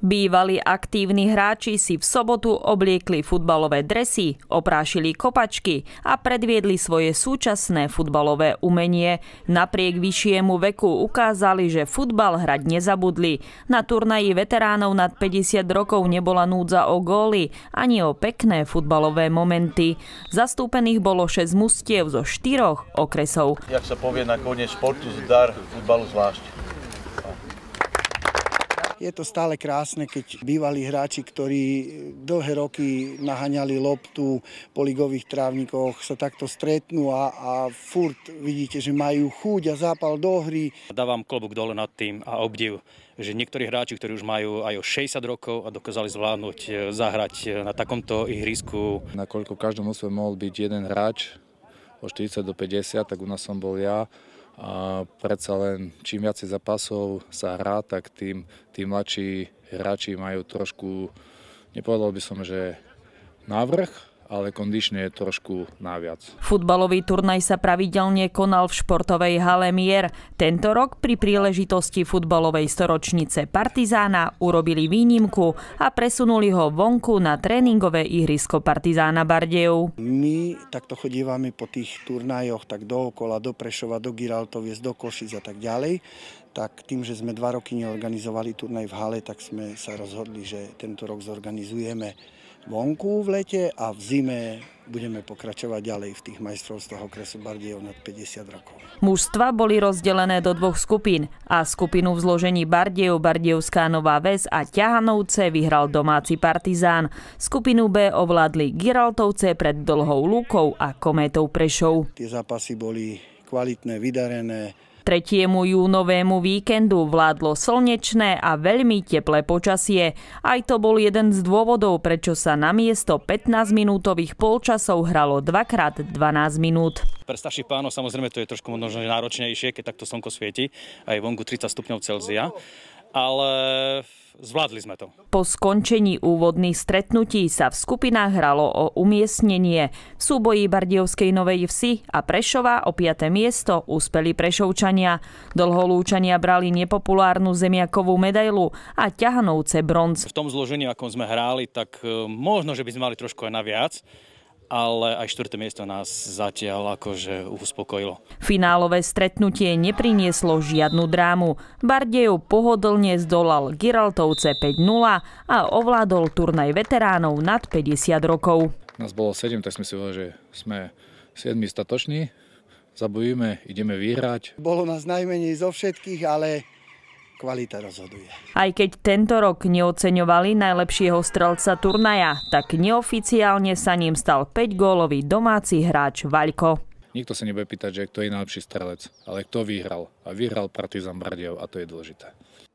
Bývalí aktívni hráči si v sobotu obliekli futbalové dresy, oprášili kopačky a predviedli svoje súčasné futbalové umenie. Napriek vyššiemu veku ukázali, že futbal hrať nezabudli. Na turnaji veteránov nad 50 rokov nebola núdza o góly ani o pekné futbalové momenty. Zastúpených bolo 6 mustiev zo 4 okresov. Jak sa povie na koniec športu, zdar futbalu zvlášť. Je to stále krásne, keď bývalí hráči, ktorí dlhé roky naháňali loptu po ligových trávnikoch, sa takto stretnú a, a furt vidíte, že majú chuť a zápal do hry. Dávam klobúk dole nad tým a obdiv, že niektorí hráči, ktorí už majú aj o 60 rokov a dokázali zvládnuť e, zahrať e, na takomto ihrisku. Nakoľko v každom osobe mohol byť jeden hráč, o 40 do 50, tak u nás som bol ja a predsa len čím viacej zápasov sa hrá, tak tým, tým mladší hráči majú trošku, nepovedal by som, že návrh, ale kondične je trošku naviac. Futbalový turnaj sa pravidelne konal v športovej hale Mier. Tento rok pri príležitosti futbalovej storočnice Partizána urobili výnimku a presunuli ho vonku na tréningové ihrisko Partizána Bardejov. My takto chodívame po tých turnajoch tak dookola, do Prešova, do Giraltoviec, do Košic a tak ďalej tak tým, že sme dva roky neorganizovali turnaj v hale, tak sme sa rozhodli, že tento rok zorganizujeme vonku v lete a v zime budeme pokračovať ďalej v tých majstrovstvách okresu Bardejov nad 50 rokov. Mužstva boli rozdelené do dvoch skupín a skupinu v zložení Bardejov, Bardejovská Nová Ves a Ťahanovce vyhral domáci Partizán. Skupinu B ovládli Giraltovce pred Dlhou Lúkou a Kométou Prešov. Tie zápasy boli kvalitné, vydarené, 3. júnovému víkendu vládlo slnečné a veľmi teplé počasie. Aj to bol jeden z dôvodov, prečo sa na miesto 15-minútových polčasov hralo 2x12 minút. Pre starších pánov samozrejme to je trošku možno náročnejšie, keď takto slnko svieti, aj vonku 30 stupňov Celzia ale zvládli sme to. Po skončení úvodných stretnutí sa v skupinách hralo o umiestnenie. V súboji Bardiovskej Novej Vsi a Prešova o 5. miesto úspeli Prešovčania. Dlholúčania brali nepopulárnu zemiakovú medailu a ťahnúce bronz. V tom zložení, akom sme hráli, tak e, možno, že by sme mali trošku aj naviac, ale aj štvrté miesto nás zatiaľ akože uspokojilo. Finálové stretnutie neprinieslo žiadnu drámu. Bardejov pohodlne zdolal Giraltovce 5-0 a ovládol turnaj veteránov nad 50 rokov. Nás bolo 7, tak sme si povedali, že sme 7 statoční, zabojíme, ideme vyhrať. Bolo nás najmenej zo všetkých, ale Kvalita rozhoduje. Aj keď tento rok neoceňovali najlepšieho strelca turnaja, tak neoficiálne sa ním stal 5-gólový domáci hráč Vaľko. Nikto sa nebude pýtať, že kto je najlepší strelec, ale kto vyhral. A vyhral Partizan Bardiev a to je dôležité.